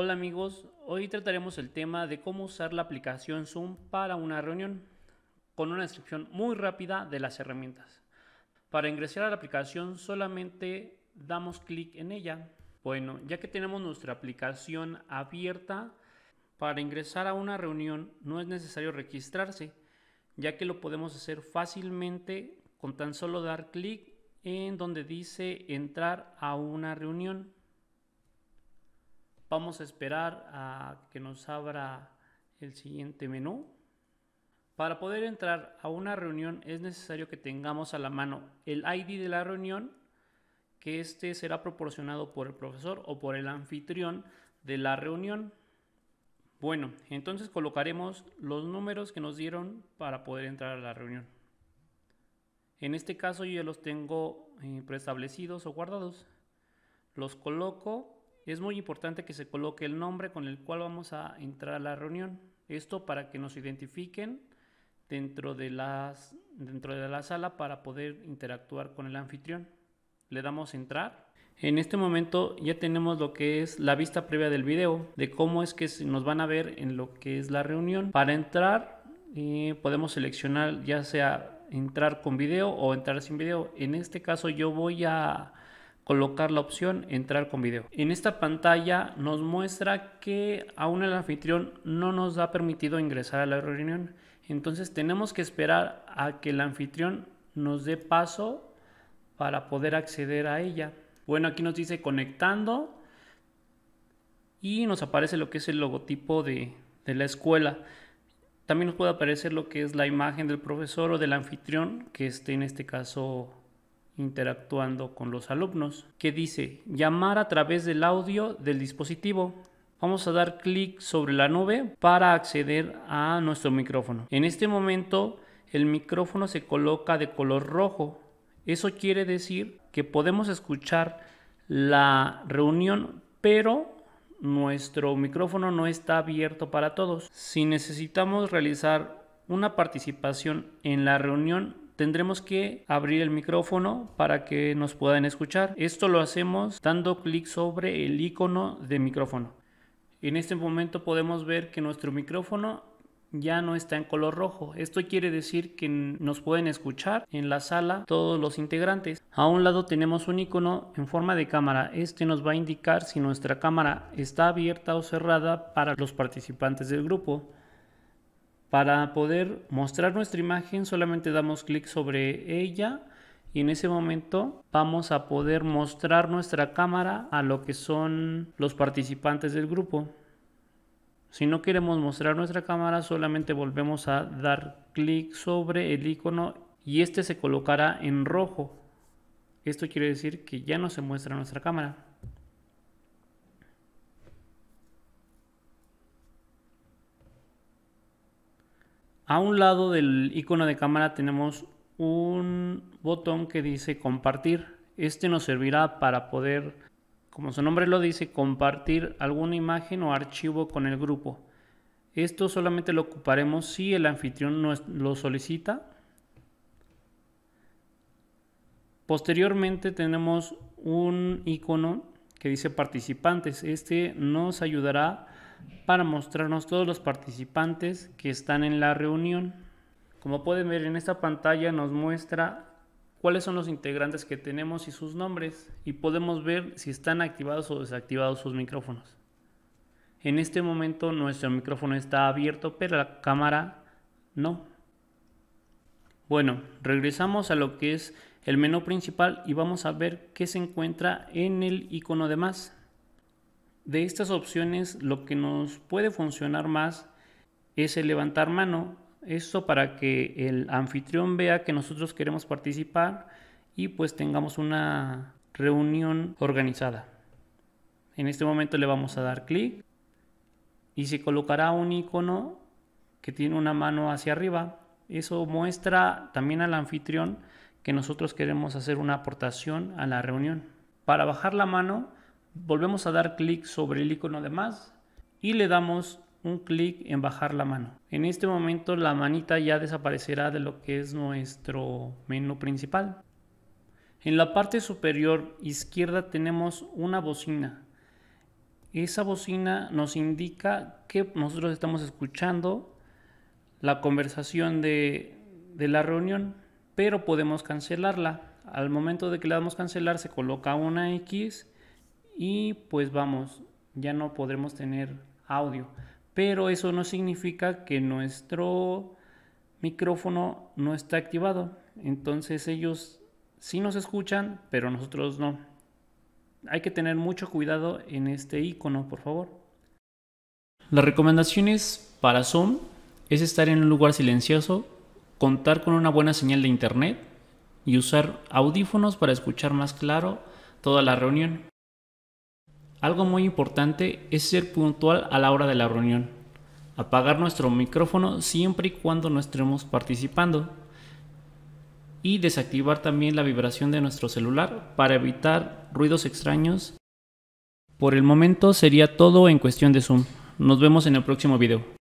Hola amigos, hoy trataremos el tema de cómo usar la aplicación Zoom para una reunión, con una descripción muy rápida de las herramientas. Para ingresar a la aplicación solamente damos clic en ella. Bueno, ya que tenemos nuestra aplicación abierta, para ingresar a una reunión no es necesario registrarse, ya que lo podemos hacer fácilmente con tan solo dar clic en donde dice entrar a una reunión. Vamos a esperar a que nos abra el siguiente menú. Para poder entrar a una reunión es necesario que tengamos a la mano el ID de la reunión, que este será proporcionado por el profesor o por el anfitrión de la reunión. Bueno, entonces colocaremos los números que nos dieron para poder entrar a la reunión. En este caso yo ya los tengo eh, preestablecidos o guardados. Los coloco es muy importante que se coloque el nombre con el cual vamos a entrar a la reunión. Esto para que nos identifiquen dentro de, las, dentro de la sala para poder interactuar con el anfitrión. Le damos entrar. En este momento ya tenemos lo que es la vista previa del video, de cómo es que nos van a ver en lo que es la reunión. Para entrar eh, podemos seleccionar ya sea entrar con video o entrar sin video. En este caso yo voy a colocar la opción entrar con video. En esta pantalla nos muestra que aún el anfitrión no nos ha permitido ingresar a la reunión. Entonces tenemos que esperar a que el anfitrión nos dé paso para poder acceder a ella. Bueno, aquí nos dice conectando y nos aparece lo que es el logotipo de, la escuela. También nos puede aparecer lo que es la imagen del profesor o del anfitrión que esté en este caso interactuando con los alumnos, que dice llamar a través del audio del dispositivo. Vamos a dar clic sobre la nube para acceder a nuestro micrófono. En este momento el micrófono se coloca de color rojo. Eso quiere decir que podemos escuchar la reunión, pero nuestro micrófono no está abierto para todos. Si necesitamos realizar una participación en la reunión, tendremos que abrir el micrófono para que nos puedan escuchar. Esto lo hacemos dando clic sobre el icono de micrófono. En este momento podemos ver que nuestro micrófono ya no está en color rojo. Esto quiere decir que nos pueden escuchar en la sala todos los integrantes. A un lado tenemos un icono en forma de cámara. Este nos va a indicar si nuestra cámara está abierta o cerrada para los participantes del grupo. Para poder mostrar nuestra imagen solamente damos clic sobre ella y en ese momento vamos a poder mostrar nuestra cámara a lo que son los participantes del grupo. Si no queremos mostrar nuestra cámara solamente volvemos a dar clic sobre el icono y este se colocará en rojo. Esto quiere decir que ya no se muestra nuestra cámara. A un lado del icono de cámara tenemos un botón que dice compartir. Este nos servirá para poder, como su nombre lo dice, compartir alguna imagen o archivo con el grupo. Esto solamente lo ocuparemos si el anfitrión lo solicita. Posteriormente tenemos un icono que dice participantes. Este nos ayudará para mostrarnos todos los participantes que están en la reunión. Como pueden ver en esta pantalla nos muestra cuáles son los integrantes que tenemos y sus nombres y podemos ver si están activados o desactivados sus micrófonos. En este momento nuestro micrófono está abierto pero la cámara no. Bueno, regresamos a lo que es el menú principal y vamos a ver qué se encuentra en el icono de más de estas opciones lo que nos puede funcionar más es el levantar mano, esto para que el anfitrión vea que nosotros queremos participar y pues tengamos una reunión organizada. En este momento le vamos a dar clic y se colocará un icono que tiene una mano hacia arriba. Eso muestra también al anfitrión que nosotros queremos hacer una aportación a la reunión. Para bajar la mano volvemos a dar clic sobre el icono de más y le damos un clic en bajar la mano. En este momento la manita ya desaparecerá de lo que es nuestro menú principal. En la parte superior izquierda tenemos una bocina. Esa bocina nos indica que nosotros estamos escuchando la conversación de, la reunión, pero podemos cancelarla. Al momento de que le damos cancelar se coloca una X y pues vamos, ya no podremos tener audio. Pero eso no significa que nuestro micrófono no está activado. Entonces ellos sí nos escuchan, pero nosotros no. Hay que tener mucho cuidado en este icono, por favor. Las recomendaciones para Zoom es estar en un lugar silencioso, contar con una buena señal de internet y usar audífonos para escuchar más claro toda la reunión. Algo muy importante es ser puntual a la hora de la reunión. Apagar nuestro micrófono siempre y cuando no estemos participando. Y desactivar también la vibración de nuestro celular para evitar ruidos extraños. Por el momento sería todo en cuestión de Zoom. Nos vemos en el próximo video.